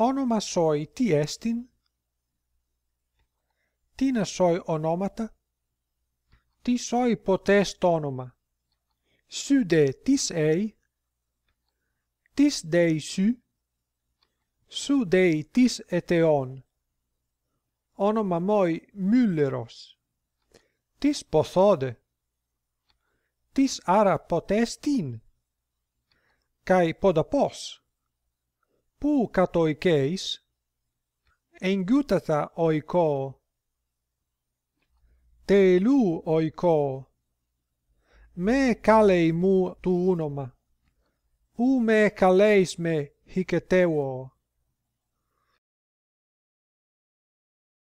Onoma soi ti estin? Tina soi onomata? Ti soi potest onoma? Su de tis ei? Tis dei su? Su dei tis eteon? Onoma moi mylleros? Tis potode? Tis ara potestin? Cai potapos? pu kato ikes engutata oiko telu oiko me kale mu tunoma u me kale sme hiketewo